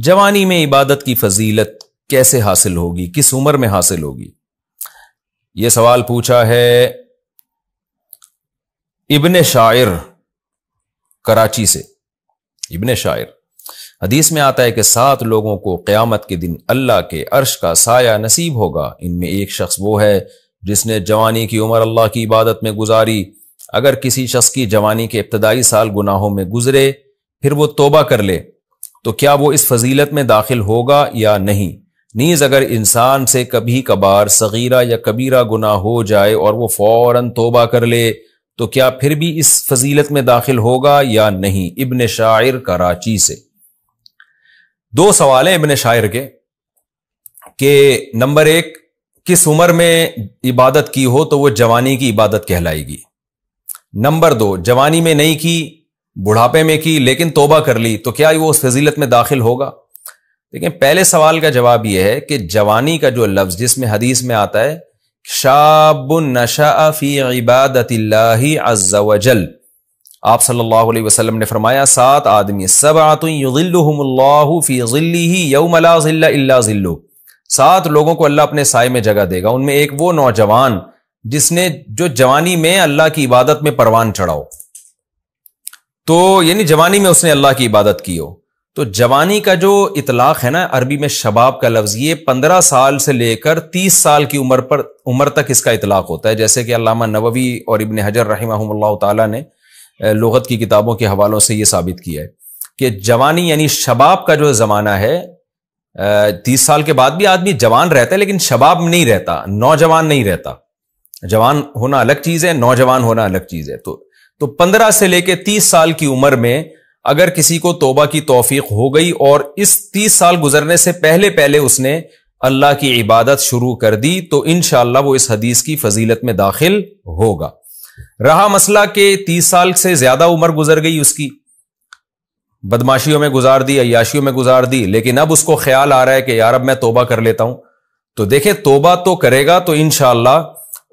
जवानी में इबादत की फजीलत कैसे हासिल होगी किस उम्र में हासिल होगी यह सवाल पूछा है इब्ने शायर कराची से इब्ने शायर हदीस में आता है कि सात लोगों को क्यामत के दिन अल्लाह के अर्श का साया नसीब होगा इनमें एक शख्स वो है जिसने जवानी की उम्र अल्लाह की इबादत में गुजारी अगर किसी शख्स की जवानी के इब्तदाई साल गुनाहों में गुजरे फिर वो तोबा कर ले तो क्या वो इस फजीलत में दाखिल होगा या नहीं नीज अगर इंसान से कभी कभार सगीरा या कबीरा गुना हो जाए और वो फौरन तोबा कर ले तो क्या फिर भी इस फजीलत में दाखिल होगा या नहीं इबन शायर कराची से दो सवाल हैं इबन शायर के कि नंबर एक किस उम्र में इबादत की हो तो वो जवानी की इबादत कहलाएगी नंबर दो जवानी में नहीं की बुढ़ापे में की लेकिन तोबा कर ली तो क्या वो उस फजीलत में दाखिल होगा देखिए पहले सवाल का जवाब यह है कि जवानी का जो लफ्ज़ जिसमें हदीस में आता है शाबुन नशा इबादत अज्जल आप सल्लल्लाहु अलैहि वसल्लम ने फरमाया सात आदमी सब सबातुल्लाहु सात लोगों को अल्लाह अपने साय में जगह देगा उनमें एक वो नौजवान जिसने जो जवानी में अल्लाह की इबादत में परवान चढ़ाओ तो यानी जवानी में उसने अल्लाह की इबादत की हो तो जवानी का जो इतलाक है ना अरबी में शबाब का लफ्ज ये पंद्रह साल से लेकर तीस साल की उम्र पर उम्र तक इसका इतलाक होता है जैसे कि अलामा नबवी और इबन हजर रही ताला की किताबों के हवालों से यह साबित किया है कि जवानी यानी शबाब का जो ज़माना है तीस साल के बाद भी आदमी जवान रहता है लेकिन शबाब नहीं रहता नौजवान नहीं रहता जवान होना अलग चीज़ है नौजवान होना अलग चीज़ है तो तो पंद्रह से लेकर तीस साल की उम्र में अगर किसी को तोबा की तोफीक हो गई और इस तीस साल गुजरने से पहले पहले उसने अल्लाह की इबादत शुरू कर दी तो इन वो इस हदीस की फजीलत में दाखिल होगा रहा मसला के तीस साल से ज्यादा उम्र गुजर गई उसकी बदमाशियों में गुजार दी अयाशियों में गुजार दी लेकिन अब उसको ख्याल आ रहा है कि यार अब मैं तोबा कर लेता हूं तो देखे तोबा तो करेगा तो इनशाला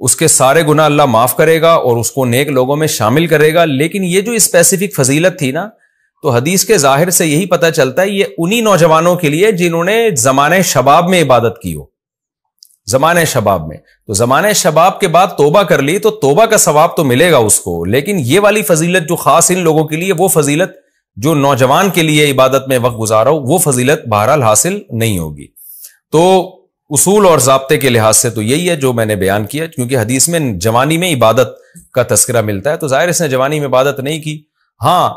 उसके सारे गुना अल्लाह माफ करेगा और उसको नेक लोगों में शामिल करेगा लेकिन ये जो स्पेसिफिक फजीलत थी ना तो हदीस के जाहिर से यही पता चलता है ये उन्हीं नौजवानों के लिए जिन्होंने जमाने शबाब में इबादत की हो जमाने शबाब में तो जमाने शबाब के बाद तोबा कर ली तो तोबा का सवाब तो मिलेगा उसको लेकिन ये वाली फजीलत जो खास इन लोगों के लिए वो फजीलत जो नौजवान के लिए इबादत में वक्त गुजारा हो वो फजीलत बहरहाल हासिल नहीं होगी तो उसूल और जबते के लिहाज से तो यही है जो मैंने बयान किया क्योंकि हदीस में जवानी में इबादत का तस्करा मिलता है तो जाहिर इसने जवानी में इबादत नहीं की हाँ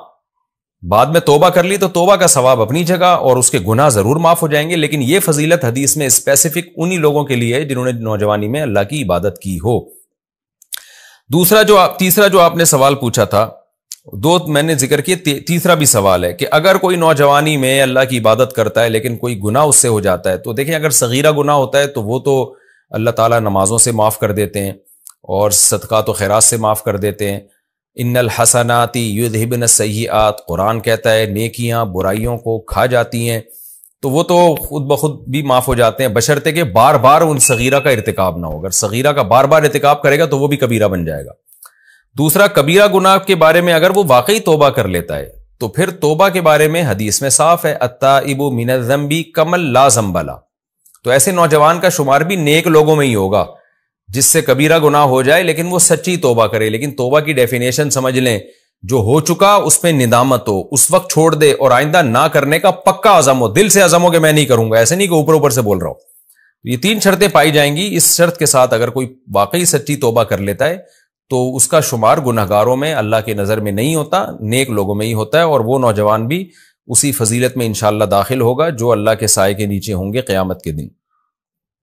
बाद में तोबा कर ली तो तोबा का सवाब अपनी जगह और उसके गुना जरूर माफ हो जाएंगे लेकिन यह फजीलत हदीस में स्पेसिफिक उन्हीं लोगों के लिए है जिन्होंने नौजवानी में अल्लाह की इबादत की हो दूसरा जो आप तीसरा जो आपने सवाल पूछा था दो मैंने जिक्र किए तीसरा भी सवाल है कि अगर कोई नौजवानी में अल्लाह की इबादत करता है लेकिन कोई गुना उससे हो जाता है तो देखें अगर सगीरा गुना होता है तो वो तो अल्लाह ताला नमाजों से माफ़ कर देते हैं और सदक़ा तो खैरात से माफ़ कर देते हैं इन्नल हसनाती सही आत कुरान कहता है नेकियां बुराइयों को खा जाती हैं तो वो तो खुद ब खुद भी माफ़ हो जाते हैं बशर्ते के बार बार उन सगीरा का इरतकब ना हो अगर सगीरा का बार बार इरतकब करेगा तो वो भी कबीरा बन जाएगा दूसरा कबीरा गुना के बारे में अगर वो वाकई तोबा कर लेता है तो फिर तोबा के बारे में हदीस में साफ है अत्ता इबो मिनजम्बी कमल लाजम्बला तो ऐसे नौजवान का शुमार भी नेक लोगों में ही होगा जिससे कबीरा गुनाह हो जाए लेकिन वो सच्ची तोबा करे लेकिन तोबा की डेफिनेशन समझ लें जो हो चुका उसमें निदामत हो उस वक्त छोड़ दे और आइंदा ना करने का पक्का आजम हो दिल से आजम हो कि मैं नहीं करूंगा ऐसे नहीं कि ऊपर ऊपर से बोल रहा हूं ये तीन शर्तें पाई जाएंगी इस शर्त के साथ अगर कोई वाकई सच्ची तोबा कर लेता है तो उसका शुमार गुनागारों में अल्लाह की नज़र में नहीं होता नेक लोगों में ही होता है और वो नौजवान भी उसी फजीलत में इंशाला दाखिल होगा जो अल्लाह के साय के नीचे होंगे क़्यामत के दिन